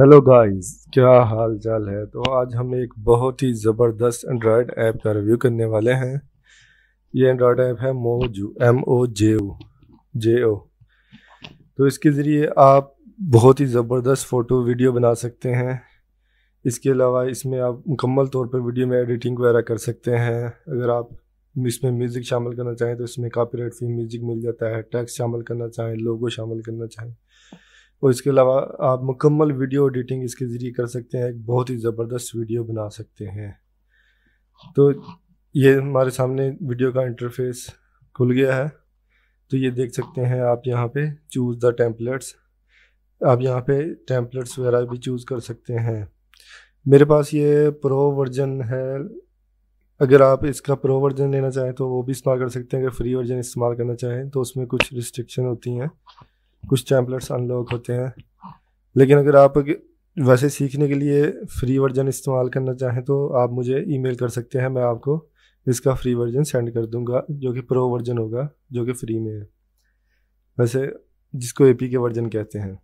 hello guys क्या हाल चाल है तो आज हम एक बहुत ही ज़बरदस्त एंड्रॉयड ऐप का रिव्यू करने वाले हैं ये एंड्रॉयड ऐप है मोजू एम ओ जे ओ जे ओ तो इसके ज़रिए आप बहुत ही ज़बरदस्त फ़ोटो वीडियो बना सकते हैं इसके अलावा इसमें आप मुकम्मल तौर पर वीडियो में एडिटिंग वगैरह कर सकते हैं अगर आप इसमें म्यूज़िक शामिल करना चाहें तो इसमें राइट फ्री म्यूज़िक मिल जाता है टैक्स शामिल करना चाहें लोगो शामिल करना चाहें और इसके अलावा आप मुकम्मल वीडियो एडिटिंग इसके ज़रिए कर सकते हैं एक बहुत ही ज़बरदस्त वीडियो बना सकते हैं तो ये हमारे सामने वीडियो का इंटरफेस खुल गया है तो ये देख सकते हैं आप यहाँ पे चूज़ द टेम्पलेट्स आप यहाँ पे टेम्पलेट्स वगैरह भी चूज़ कर सकते हैं मेरे पास ये प्रो वर्जन है अगर आप इसका प्रो वर्जन लेना चाहें तो वो भी इस्तेमाल कर सकते हैं अगर फ्री वर्जन इस्तेमाल करना चाहें तो उसमें कुछ रिस्ट्रिक्शन होती हैं कुछ टैंपलेट्स अनलॉक होते हैं लेकिन अगर आप वैसे सीखने के लिए फ्री वर्जन इस्तेमाल करना चाहें तो आप मुझे ईमेल कर सकते हैं मैं आपको इसका फ्री वर्जन सेंड कर दूंगा जो कि प्रो वर्जन होगा जो कि फ्री में है वैसे जिसको ए के वर्जन कहते हैं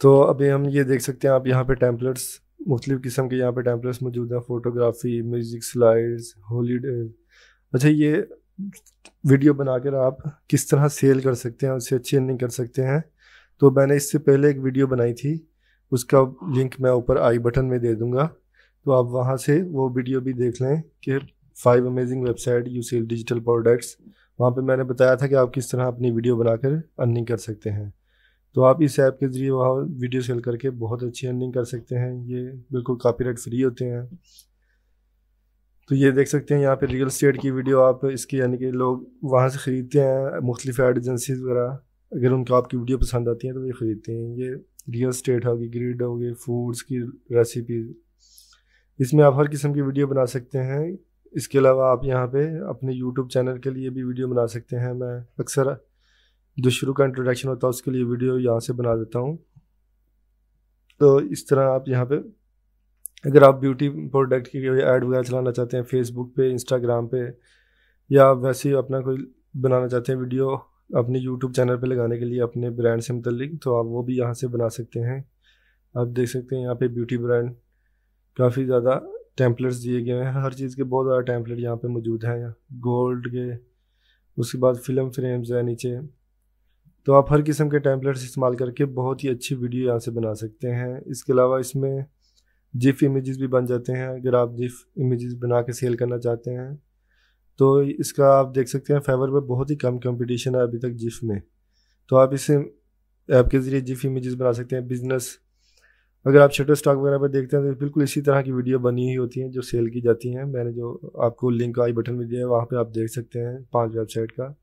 तो अभी हम ये देख सकते हैं आप यहाँ पे टैम्पलेट्स मुख्तु किस्म के यहाँ पे टैम्पलेट्स मौजूद हैं फोटोग्राफी म्यूज़िक स्लाइड्स होलीडे अच्छा ये वीडियो बनाकर आप किस तरह सेल कर सकते हैं उससे अच्छी अर्निंग कर सकते हैं तो मैंने इससे पहले एक वीडियो बनाई थी उसका लिंक मैं ऊपर आई बटन में दे दूँगा तो आप वहाँ से वो वीडियो भी देख लें कि five amazing website you sell digital products वहाँ पे मैंने बताया था कि आप किस तरह अपनी वीडियो बनाकर अर्निंग कर सकते हैं तो आप इस ऐप के ज़रिए वहाँ वीडियो सेल करके बहुत अच्छी अर्निंग कर सकते हैं ये बिल्कुल कापी फ्री होते हैं तो ये देख सकते हैं यहाँ पे रियल स्टेट की वीडियो आप इसकी यानी कि लोग वहाँ से ख़रीदते हैं मुख्तलिफ एड एजेंसीज वगैरह अगर उनको आपकी वीडियो पसंद आती है तो ये ख़रीदते हैं ये रियल स्टेट होगी ग्रिड होगी फूड्स की रेसिपीज इसमें आप हर किस्म की वीडियो बना सकते हैं इसके अलावा आप यहाँ पे अपने यूट्यूब चैनल के लिए भी वीडियो बना सकते हैं मैं अक्सर जो शुरू का इंट्रोडक्शन होता है उसके लिए वीडियो यहाँ से बना देता हूँ तो इस तरह आप यहाँ पे अगर आप ब्यूटी प्रोडक्ट की एड ऐड वगैरह चलाना चाहते हैं फेसबुक पे इंस्टाग्राम पे या वैसे ही अपना कोई बनाना चाहते हैं वीडियो अपने यूट्यूब चैनल पे लगाने के लिए अपने ब्रांड से मतलब तो आप वो भी यहाँ से बना सकते हैं आप देख सकते हैं यहाँ पे ब्यूटी ब्रांड काफ़ी ज़्यादा टैंपलेट्स दिए गए हैं हर चीज़ के बहुत ज़्यादा टैंपलेट यहाँ पे मौजूद हैं गोल्ड के उसके बाद फिल्म फ्रेम्स हैं नीचे तो आप हर किस्म के टैंपलेट्स इस्तेमाल करके बहुत ही अच्छी वीडियो यहाँ से बना सकते हैं इसके अलावा इसमें जिफ इमेजेस भी बन जाते हैं अगर आप जिफ इमेजेस बना के सेल करना चाहते हैं तो इसका आप देख सकते हैं फेवर पर बहुत ही कम कंपटीशन है अभी तक जिफ में तो आप इसे ऐप के ज़रिए जिफ इमेजेस बना सकते हैं बिज़नेस अगर आप शटर स्टॉक वगैरह पर देखते हैं तो बिल्कुल इसी तरह की वीडियो बनी हुई होती हैं जो सेल की जाती हैं मैंने जो आपको लिंक आई बटन में दिया है वहाँ पर आप देख सकते हैं पाँच वेबसाइट का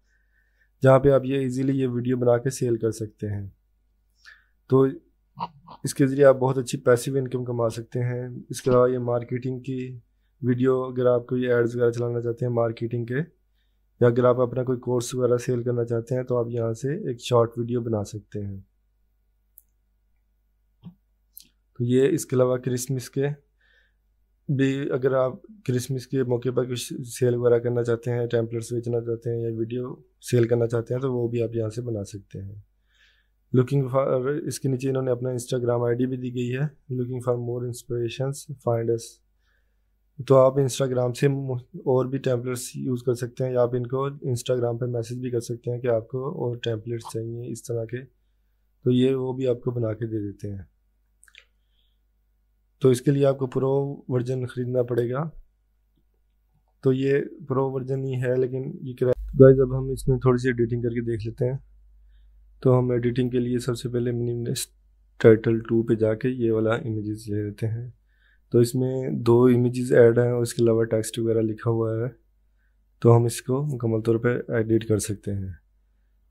जहाँ पे आप ये इजीली ये वीडियो बना के सेल कर सकते हैं तो इसके ज़रिए आप बहुत अच्छी पैसिव इनकम कमा सकते हैं इसके अलावा ये मार्केटिंग की वीडियो अगर आप कोई एड्स वगैरह चलाना चाहते हैं मार्केटिंग के या अगर आप अपना कोई कोर्स वगैरह सेल करना चाहते हैं तो आप यहाँ से एक शॉर्ट वीडियो बना सकते हैं तो ये इसके अलावा क्रिसमस के भी अगर आप क्रिसमस के मौके पर कुछ सेल वगैरह करना चाहते हैं टेम्पलेट्स बेचना चाहते हैं या वीडियो सेल करना चाहते हैं तो वो भी आप यहाँ से बना सकते हैं लुकिंग फॉर uh, इसके नीचे इन्होंने अपना इंस्टाग्राम आईडी भी दी गई है looking for more inspiration find us तो आप इंस्टाग्राम से और भी टैंपलेट्स यूज़ कर सकते हैं या आप इनको इंस्टाग्राम पर मैसेज भी कर सकते हैं कि आपको और टैंपलेट्स चाहिए इस तरह के तो ये वो भी आपको बना के दे देते हैं तो इसके लिए आपको प्रो वर्जन ख़रीदना पड़ेगा तो ये प्रो वर्जन ही है लेकिन ये किराया अब हम इसमें थोड़ी सी एडिटिंग करके देख लेते हैं तो हम एडिटिंग के लिए सबसे पहले मिनिमलिस्ट टाइटल टू पे जाके ये वाला इमेजेस ले लेते हैं तो इसमें दो इमेजेस ऐड हैं और इसके अलावा टेक्स्ट वगैरह लिखा हुआ है तो हम इसको मुकम्मल तौर पर एडिट कर सकते हैं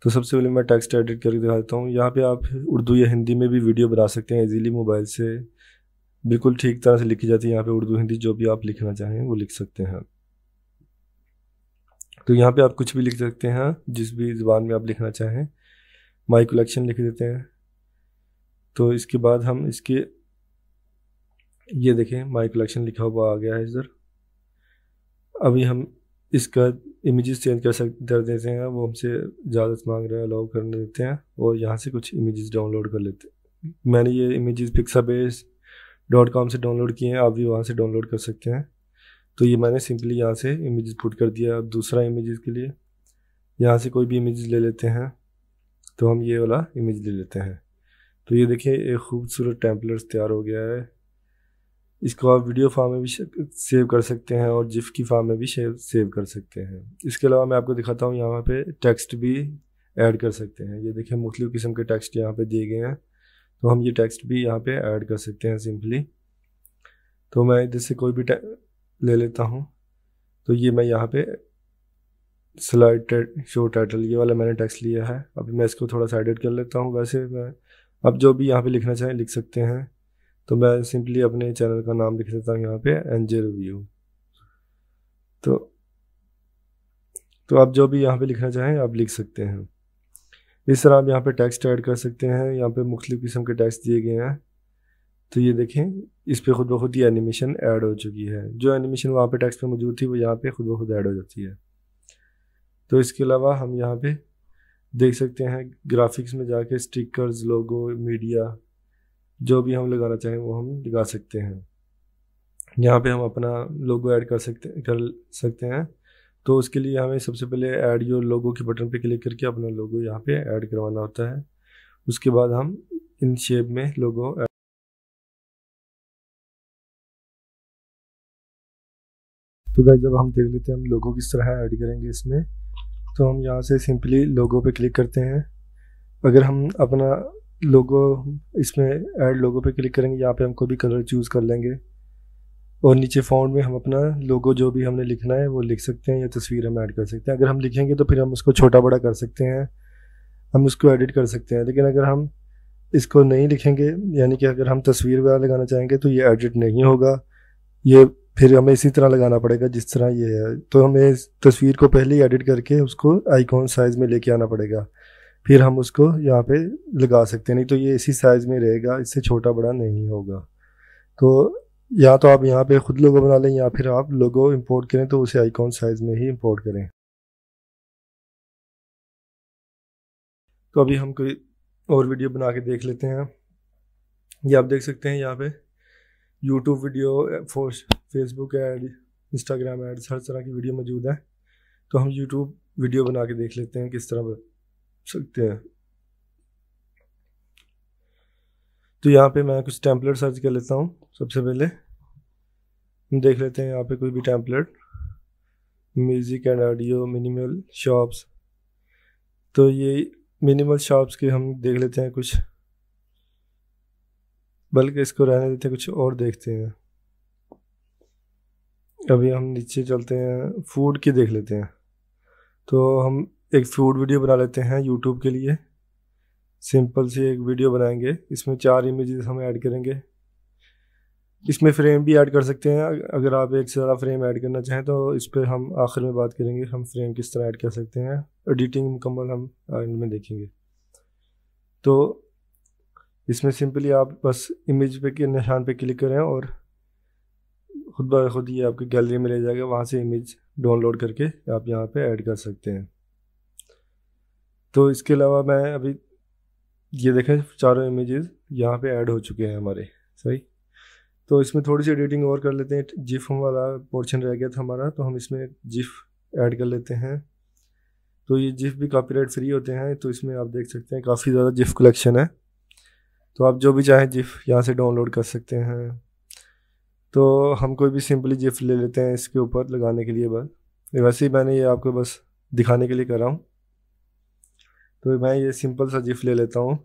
तो सबसे पहले मैं टेक्स्ट एडिट करके दिखा देता हूँ यहाँ पे आप उर्दू या हिंदी में भी वीडियो बना सकते हैं ईजीली मोबाइल से बिल्कुल ठीक तरह से लिखी जाती है यहाँ पर उर्दू हिंदी जो भी आप लिखना चाहें वो लिख सकते हैं तो यहाँ पे आप कुछ भी लिख सकते हैं जिस भी ज़बान में आप लिखना चाहें माई कलेक्शन लिख देते हैं तो इसके बाद हम इसके ये देखें माई कलेक्शन लिखा हुआ आ गया है इधर अभी हम इसका इमेजेस चेंज कर सक कर देते हैं वो हमसे इजाज़त मांग रहे हैं अलाउ करने देते हैं और यहाँ से कुछ इमेजेस डाउनलोड कर लेते हैं मैंने ये इमेजेस पिक्साबेस डॉट कॉम से डाउनलोड किए हैं आप भी वहाँ से डाउनलोड कर सकते हैं तो ये मैंने सिंपली यहाँ से इमेजेस पुट कर दिया अब दूसरा इमेजेस के लिए यहाँ से कोई भी इमेजेस ले लेते हैं तो हम ये वाला इमेज ले लेते हैं तो ये देखिए एक खूबसूरत टेम्पलेट तैयार हो गया है इसको आप वीडियो फॉर्म में भी सेव कर सकते हैं और जिफ की फॉर्म में भी सेव कर सकते हैं इसके अलावा मैं आपको दिखाता हूँ यहाँ पे टेक्स्ट भी ऐड कर सकते हैं ये देखें मुख्तु किस्म के टेक्स्ट यहाँ पे दिए गए हैं तो हम ये टेक्स्ट भी यहाँ पे ऐड कर सकते हैं सिंपली तो मैं इधर से कोई भी ले लेता हूँ तो ये मैं यहाँ पे स्लाइड शो टाइटल ये वाला मैंने टेक्स्ट लिया है अभी मैं इसको थोड़ा सा एडिट कर लेता हूँ वैसे मैं अब जो भी यहाँ पे लिखना चाहें लिख सकते हैं तो मैं सिंपली अपने चैनल का नाम लिख देता हूँ यहाँ पे एन जे रिव्यू तो तो आप जो भी यहाँ पे लिखना चाहें आप लिख सकते हैं इस तरह आप यहाँ पे टैक्स ऐड कर सकते हैं यहाँ पे मुख्तलिफ़ किस्म के टैक्स दिए गए हैं तो ये देखें इस पर खुद ब खुद ये एनिमेशन ऐड हो चुकी है जो एनिमेशन वहाँ पे टैक्स पे मौजूद थी वो यहाँ पे खुद ब खुद ऐड हो जाती है तो इसके अलावा हम यहाँ पे देख सकते हैं ग्राफिक्स में जाके स्टिकर्स लोगो मीडिया जो भी हम लगाना चाहें वो हम लगा सकते हैं यहाँ पे हम अपना लोगो ऐड कर सकते कर सकते हैं तो उसके लिए हमें सबसे पहले ऐड योर लोगो के बटन पे क्लिक करके अपना लोगो यहाँ पे ऐड करवाना होता है उसके बाद हम इन शेप में लोगो तो गाइज जब हम देख लेते हैं हम लोगों किस तरह ऐड करेंगे इसमें तो हम यहाँ से सिंपली लोगो पे क्लिक करते हैं अगर हम अपना लोगो इसमें ऐड लोगो पे क्लिक करेंगे यहाँ पे हम कोई भी कलर चूज़ कर लेंगे और नीचे फाउंड में हम अपना लोगो जो भी हमने लिखना है वो लिख सकते हैं या तस्वीर हम ऐड कर सकते हैं अगर हम लिखेंगे तो फिर हम उसको छोटा बड़ा कर सकते हैं हम उसको एडिट कर सकते हैं लेकिन अगर हम इसको नहीं लिखेंगे यानी कि अगर हम तस्वीर वगैरह लगाना चाहेंगे तो ये एडिट नहीं होगा ये फिर हमें इसी तरह लगाना पड़ेगा जिस तरह ये है तो हमें तस्वीर को पहले ही एडिट करके उसको आइकॉन साइज़ में लेके आना पड़ेगा फिर हम उसको यहाँ पे लगा सकते हैं नहीं तो ये इसी साइज़ में रहेगा इससे छोटा बड़ा नहीं होगा तो या तो आप यहाँ पे ख़ुद लोगो बना लें या फिर आप लोगो इंपोर्ट करें तो उसे आइकॉन साइज़ में ही इंपोर्ट करें तो अभी हम कोई और वीडियो बना के देख लेते हैं ये आप देख सकते हैं यहाँ पे YouTube video Facebook ad Instagram ads हर तरह की वीडियो मौजूद हैं तो हम यूट्यूब वीडियो बना के देख लेते हैं किस तरह बन सकते हैं तो यहाँ पे मैं कुछ टैंपलेट सर्च कर लेता हूँ सबसे पहले हम देख लेते हैं यहाँ पे कोई भी template music and audio minimal shops तो ये मिनिमल शॉप्स के हम देख लेते हैं कुछ बल्कि इसको रहने देते कुछ और देखते हैं अभी हम नीचे चलते हैं फूड की देख लेते हैं तो हम एक फूड वीडियो बना लेते हैं यूट्यूब के लिए सिंपल सी एक वीडियो बनाएंगे इसमें चार इमेजेस हम ऐड करेंगे इसमें फ्रेम भी ऐड कर सकते हैं अगर आप एक से ज़्यादा फ्रेम ऐड करना चाहें तो इस पर हम आखिर में बात करेंगे हम फ्रेम किस तरह ऐड कर सकते हैं एडिटिंग मुकम्मल हम एंड uh, में देखेंगे तो इसमें सिंपली आप बस इमेज पे के निशान पे क्लिक करें और खुद ब खुद ये आपकी गैलरी में ले जाएगा वहाँ से इमेज डाउनलोड करके आप यहाँ पे ऐड कर सकते हैं तो इसके अलावा मैं अभी ये देखें चारों इमेजेस यहाँ पे ऐड हो चुके हैं हमारे सही तो इसमें थोड़ी सी एडिटिंग और कर लेते हैं जिफ वाला पोर्शन रह गया था हमारा तो हम इसमें जिफ ऐड कर लेते हैं तो ये जिफ भी कॉपीराइट फ्री होते हैं तो इसमें आप देख सकते हैं काफ़ी ज़्यादा जिफ कलेक्शन है तो आप जो भी चाहें जिफ यहाँ से डाउनलोड कर सकते हैं तो हम कोई भी सिंपली जिफ ले लेते हैं इसके ऊपर लगाने के लिए बस वैसे ही मैंने ये आपको बस दिखाने के लिए कर रहा हूँ तो मैं ये सिंपल सा जिफ ले लेता हूँ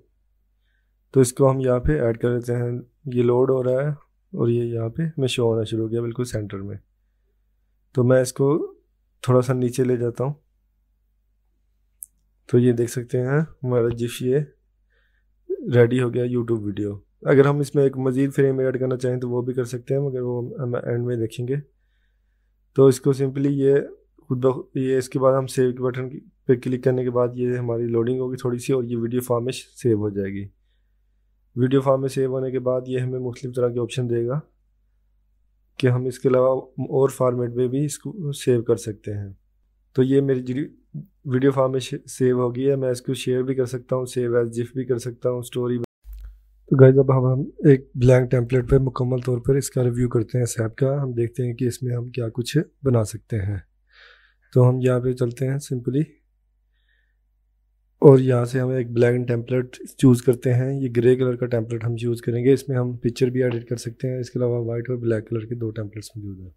तो इसको हम यहाँ पे ऐड कर लेते हैं ये लोड हो रहा है और ये यहाँ पे मैं शो होना शुरू हो गया बिल्कुल सेंटर में तो मैं इसको थोड़ा सा नीचे ले जाता हूँ तो ये देख सकते हैं हमारा जिफ ये रेडी हो गया यूट्यूब वीडियो अगर हम इसमें एक मज़ीद फ्रेम ऐड करना चाहें तो वो भी कर सकते हैं मगर वो हम एंड में देखेंगे तो इसको सिंपली ये खुद ये इसके बाद हम सेव के बटन पे क्लिक करने के बाद ये हमारी लोडिंग होगी थोड़ी सी और ये वीडियो फॉर्म में सेव हो जाएगी वीडियो फॉर्म में सेव होने के बाद ये हमें मुख्तु तरह के ऑप्शन देगा कि हम इसके अलावा और फार्मेट में भी इसको सेव कर सकते हैं तो ये मेरी वीडियो फॉर्म में सेव होगी है मैं इसको शेयर भी कर सकता हूँ सेव एज जिफ भी कर सकता हूँ स्टोरी तो गाइज अब हम हम एक ब्लैंक टेम्पलेट पर मुकम्मल तौर पर इसका रिव्यू करते हैं सैप का हम देखते हैं कि इसमें हम क्या कुछ बना सकते हैं तो हम यहाँ पे चलते हैं सिंपली और यहाँ से हम एक ब्लैंक टेम्पलेट चूज़ करते हैं ये ग्रे कलर का टेम्पलेट हम चूज़ करेंगे इसमें हम पिक्चर भी एडिट कर सकते हैं इसके अलावा वाइट और ब्लैक कलर के दो टेम्पलेट्स मौजूद हैं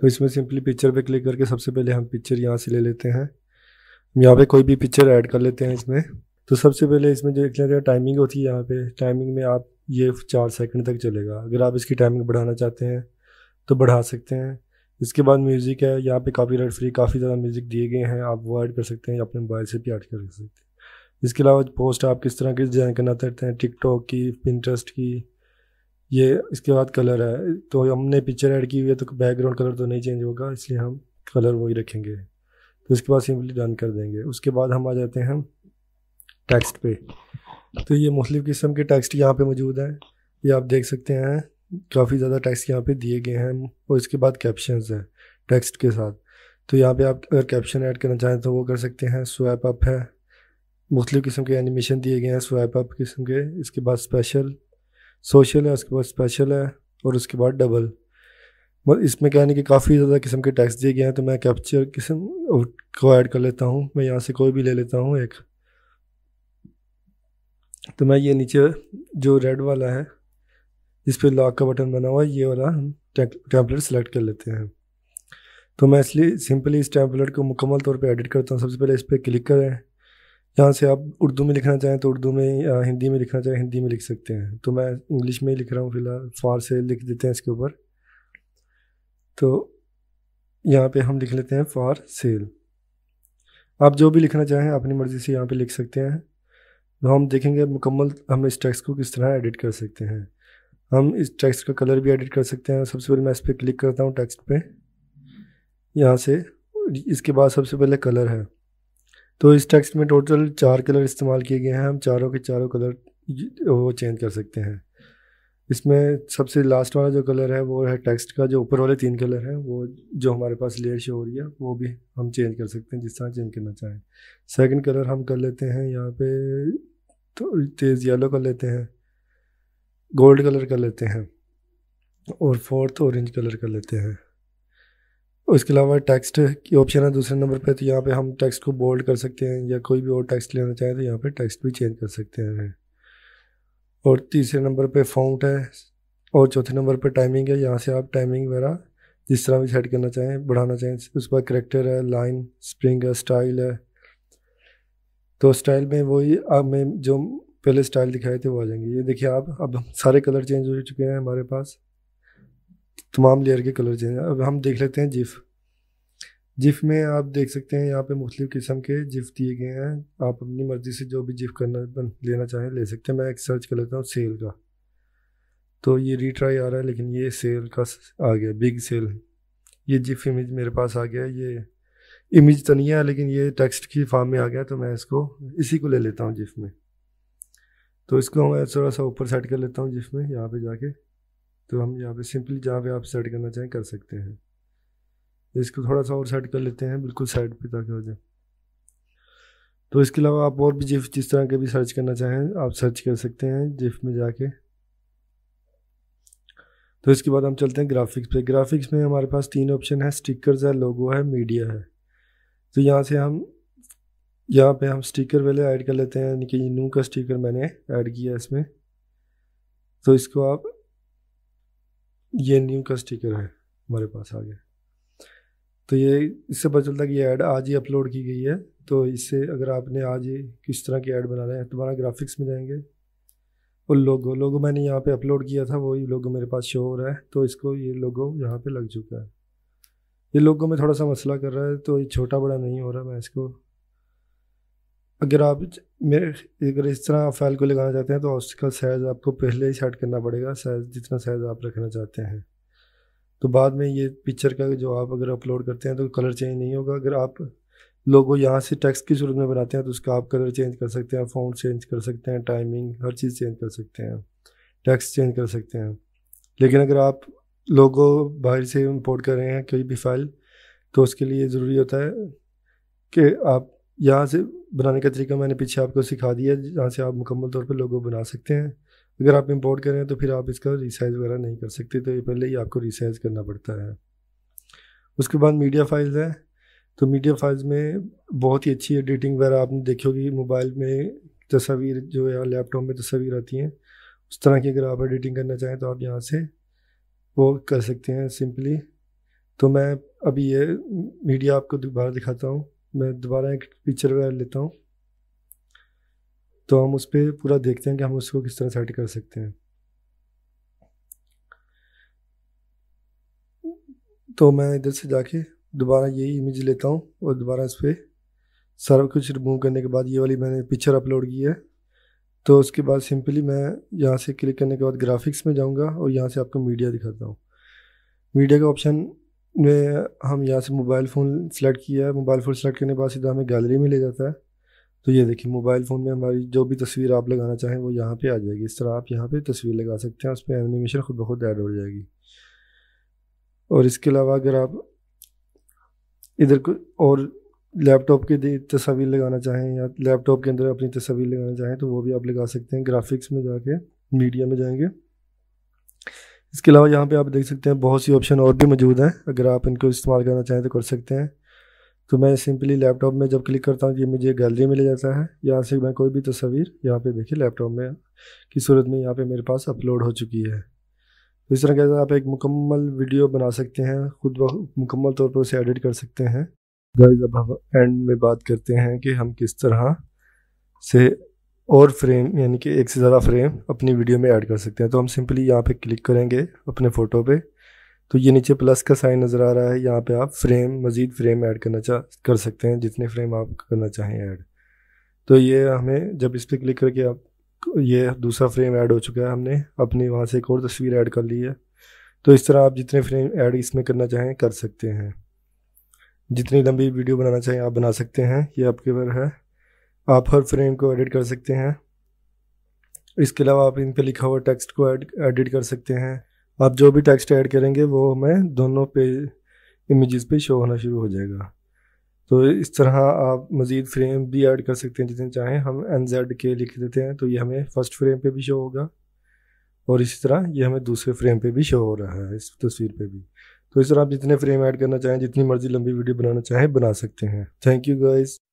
तो इसमें सिंपली पिक्चर पे क्लिक करके सबसे पहले हम पिक्चर यहाँ से ले लेते हैं यहाँ पे कोई भी पिक्चर ऐड कर लेते हैं इसमें तो सबसे पहले इसमें जो देख लेते हैं टाइमिंग होती है यहाँ पे टाइमिंग में आप ये चार सेकंड तक चलेगा अगर आप इसकी टाइमिंग बढ़ाना चाहते हैं तो बढ़ा सकते हैं इसके बाद म्यूज़िक है यहाँ पे रेड फ्री काफ़ी ज़्यादा म्यूज़िक दिए गए हैं आप वो ऐड कर सकते हैं या अपने मोबाइल से भी ऐड कर सकते हैं इसके अलावा पोस्ट आप किस तरह के डिज़ाइन करना चाहते हैं टिकटॉक की पिंट्रस्ट की ये इसके बाद कलर है तो हमने पिक्चर ऐड की हुई है तो बैकग्राउंड कलर तो नहीं चेंज होगा इसलिए हम कलर वही रखेंगे तो इसके बाद सिंपली डन कर देंगे उसके बाद हम आ जाते हैं टेक्स्ट पे तो ये मुख्तु किस्म के टेक्स्ट यहाँ पे मौजूद हैं ये आप देख सकते हैं काफ़ी ज़्यादा टेक्स्ट यहाँ पे दिए गए हैं और इसके बाद कैप्शन है टेक्स्ट के साथ तो यहाँ पे आप अगर कैप्शन ऐड करना चाहें तो वो कर सकते हैं स्वैप अप है मुख्तु किस्म के एनिमेशन दिए गए हैं स्वैप अप किस्म के इसके बाद स्पेशल सोशल है उसके बाद स्पेशल है और उसके बाद डबल बस इसमें कहने कि काफ़ी ज़्यादा किस्म के टैक्स दिए गए हैं तो मैं कैप्चर किस्म को ऐड कर लेता हूँ मैं यहाँ से कोई भी ले लेता हूँ एक तो मैं ये नीचे जो रेड वाला है जिस पर लॉक का बटन बना हुआ है ये वाला हम टैंपलेट सेलेक्ट कर लेते हैं तो मैं इसलिए सिंपली इस टैंपलेट को मुकम्मल तौर पे एडिट करता हूँ सबसे पहले इस पर क्लिक करें यहाँ से आप उर्दू में लिखना चाहें तो उर्दू में या हिंदी में लिखना चाहें हिंदी में लिख सकते हैं तो मैं इंग्लिश में ही लिख रहा हूँ फ़िलहाल फार से लिख देते हैं इसके ऊपर तो यहाँ पे हम लिख लेते हैं फार सेल आप जो भी लिखना चाहें अपनी मर्ज़ी से यहाँ पे लिख सकते हैं तो हम देखेंगे मुकम्मल हम इस टेक्स्ट को किस तरह एडिट कर सकते हैं हम इस टेक्स्ट का कलर भी एडिट कर सकते हैं सबसे पहले मैं इस पर क्लिक करता हूँ टेक्स्ट पे यहाँ से इसके बाद सबसे पहले कलर है तो इस टेक्स्ट में टोटल चार कलर इस्तेमाल किए गए हैं हम चारों के चारों कलर वो चेंज कर सकते हैं इसमें सबसे लास्ट वाला जो कलर है वो है टेक्स्ट का जो ऊपर वाले तीन कलर हैं वो जो हमारे पास लेयर शो हो रही है वो भी हम चेंज कर सकते हैं जिस तरह चेंज करना चाहें सेकंड कलर हम कर लेते हैं यहाँ पे तो तेज़ येलो कर लेते हैं गोल्ड कलर कर लेते हैं और फोर्थ ऑरेंज कलर कर लेते हैं उसके अलावा टेक्स्ट की ऑप्शन है दूसरे नंबर पे तो यहाँ पे हम टेक्स्ट को बोल्ड कर सकते हैं या कोई भी और टेक्स्ट लेना चाहें तो यहाँ पे टेक्स्ट भी चेंज कर सकते हैं और तीसरे नंबर पे फाउंट है और चौथे नंबर पे टाइमिंग है यहाँ से आप टाइमिंग वगैरह जिस तरह भी सेट करना चाहें बढ़ाना चाहें उसके बाद करेक्टर है लाइन स्प्रिंग है स्टाइल है तो स्टाइल में वही आप में जो पहले स्टाइल दिखाए थे वो आ जाएंगे ये देखिए आप अब सारे कलर चेंज हो चुके हैं हमारे पास तमाम लेयर के कलर चेंज अब हम देख लेते हैं जिफ जिफ में आप देख सकते हैं यहाँ पे मुख्त किस्म के जिफ दिए गए हैं आप अपनी मर्ज़ी से जो भी जिफ करना लेना चाहें ले सकते हैं मैं एक सर्च कर लेता हूँ सेल का तो ये रीट्राई आ रहा है लेकिन ये सेल का आ गया बिग सेल ये जिफ इमेज मेरे पास आ गया ये इमेज तो नहीं है लेकिन ये टेक्स्ट की फॉर्म में आ गया तो मैं इसको इसी को ले लेता हूँ जिफ में तो इसको मैं थोड़ा सा ऊपर सेट कर लेता हूँ जिफ़ में यहाँ पे जाके तो हम यहाँ पे सिंपली जहाँ पे आप सेट करना चाहें कर सकते हैं इसको थोड़ा सा और सेट कर लेते हैं बिल्कुल साइड पे ताकि हो जाए तो इसके अलावा आप और भी जिफ जिस तरह के भी सर्च करना चाहें आप सर्च कर सकते हैं जिफ में जाके तो इसके बाद हम चलते हैं ग्राफिक्स पे ग्राफिक्स में हमारे पास तीन ऑप्शन है स्टिकर्स है लोगो है मीडिया है तो यहाँ से हम यहाँ पे हम स्टिकर पहले ऐड कर लेते हैं यानी कि नू का स्टिकर मैंने ऐड किया इसमें तो इसको आप ये न्यू का स्टिकर है हमारे पास आ गया तो ये इससे पता चलता है कि ये ऐड आज ही अपलोड की गई है तो इससे अगर आपने आज ही किस तरह की ऐड बनाना है तुम्हारा ग्राफिक्स में जाएंगे और लोगो लोगो मैंने यहाँ पे अपलोड किया था वही लोगो मेरे पास शो हो रहा है तो इसको ये लोगो यहाँ पे लग चुका है ये लोगो में थोड़ा सा मसला कर रहा है तो ये छोटा बड़ा नहीं हो रहा मैं इसको अगर आप मेरे अगर इस तरह फाइल को लगाना चाहते हैं तो उसका साइज़ आपको पहले ही सेट करना पड़ेगा साइज़ जितना साइज़ आप रखना चाहते हैं तो बाद में ये पिक्चर का जो आप अगर अपलोड करते हैं तो कलर चेंज नहीं होगा अगर आप लोगों यहाँ से टैक्स की सूरत में बनाते हैं तो उसका आप कलर चेंज कर सकते हैं फ़ॉन्ट चेंज कर सकते हैं टाइमिंग हर चीज़ चेंज कर सकते हैं टैक्स चेंज कर सकते हैं लेकिन अगर आप लोगों बाहर से इम्पोर्ट कर रहे हैं कोई भी फाइल तो उसके लिए ज़रूरी होता है कि आप यहाँ से बनाने का तरीका मैंने पीछे आपको सिखा दिया है जहाँ से आप मुकम्मल तौर पर लोगो बना सकते हैं अगर आप इम्पोर्ट करें तो फिर आप इसका रिसाइज वगैरह नहीं कर सकते तो ये पहले ही आपको रिसाइज करना पड़ता है उसके बाद मीडिया फाइल्स हैं तो मीडिया फाइल्स में बहुत ही अच्छी एडिटिंग वगैरह आपने देखी होगी मोबाइल में तस्वीर जो है लैपटॉप में तस्वीर आती हैं उस तरह की अगर आप एडिटिंग करना चाहें तो आप यहाँ से वो कर सकते हैं सिंपली तो मैं अभी ये मीडिया आपको दोबारा दिखाता हूँ मैं दोबारा एक पिक्चर वगैरह लेता हूँ तो हम उस पर पूरा देखते हैं कि हम उसको किस तरह सेट कर सकते हैं तो मैं इधर से जाके दोबारा यही इमेज लेता हूँ और दोबारा इस पर सारा कुछ रिमूव करने के बाद ये वाली मैंने पिक्चर अपलोड की है तो उसके बाद सिंपली मैं यहाँ से क्लिक करने के बाद ग्राफिक्स में जाऊँगा और यहाँ से आपको मीडिया दिखाता हूँ मीडिया का ऑप्शन में हम यहाँ से मोबाइल फ़ोन सेलेक्ट किया है मोबाइल फ़ोन सेलेक्ट करने के बाद सीधा हमें गैलरी में ले जाता है तो ये देखिए मोबाइल फ़ोन में हमारी जो भी तस्वीर आप लगाना चाहें वो यहाँ पे आ जाएगी इस तरह आप यहाँ पे तस्वीर लगा सकते हैं उस पर एनिमेशन खुद बहुत ऐड हो जाएगी और इसके अलावा अगर आप इधर को और लैपटॉप के तस्वीर लगाना चाहें या लैपटॉप के अंदर अपनी तस्वीर लगाना चाहें तो वो भी आप लगा सकते हैं ग्राफिक्स में जाके मीडिया में जाएंगे इसके अलावा यहाँ पे आप देख सकते हैं बहुत सी ऑप्शन और भी मौजूद हैं अगर आप इनको इस्तेमाल करना चाहें तो कर सकते हैं तो मैं सिंपली लैपटॉप में जब क्लिक करता हूँ कि मुझे गैलरी में ले जाता है यहाँ से मैं कोई भी तस्वीर यहाँ पे देखिए लैपटॉप में की सूरत में यहाँ पे मेरे पास अपलोड हो चुकी है तो इस तरह कैसे आप एक मुकम्मल वीडियो बना सकते हैं खुद ब मुकम्मल तौर पर उसे एडिट कर सकते हैं गाइज अब हम एंड में बात करते हैं कि हम किस तरह से और फ्रेम यानी कि एक से ज़्यादा फ्रेम अपनी वीडियो में ऐड कर सकते हैं तो हम सिंपली यहाँ पे क्लिक करेंगे अपने फ़ोटो पे तो ये नीचे प्लस का साइन नज़र आ रहा है यहाँ पे आप फ्रेम मज़ीद फ्रेम ऐड करना चाह कर सकते हैं जितने फ्रेम आप करना चाहें ऐड तो ये हमें जब इस पर क्लिक करके आप ये दूसरा फ्रेम ऐड हो चुका है हमने अपनी वहाँ से एक और तस्वीर ऐड कर ली है तो इस तरह आप जितने फ्रेम ऐड इसमें करना चाहें कर सकते हैं जितनी लंबी वीडियो बनाना चाहें आप बना सकते हैं ये आपके ऊपर है आप हर फ्रेम को एडिट कर सकते हैं इसके अलावा आप इन पर लिखा हुआ टेक्स्ट को एडिट कर सकते हैं आप जो भी टेक्स्ट ऐड करेंगे वो हमें दोनों पे इमेजेस पे शो होना शुरू हो जाएगा तो इस तरह आप मज़ीद फ्रेम भी ऐड कर सकते हैं जितने चाहें हम एन जेड के लिख देते हैं तो ये हमें फ़र्स्ट फ्रेम पे भी शो होगा और इसी तरह ये हमें दूसरे फ्रेम पे भी शो हो रहा है इस तस्वीर पे भी तो इस तरह आप जितने फ्रेम ऐड करना चाहें जितनी मर्ज़ी लंबी वीडियो बनाना चाहें बना सकते हैं थैंक यू गाइज़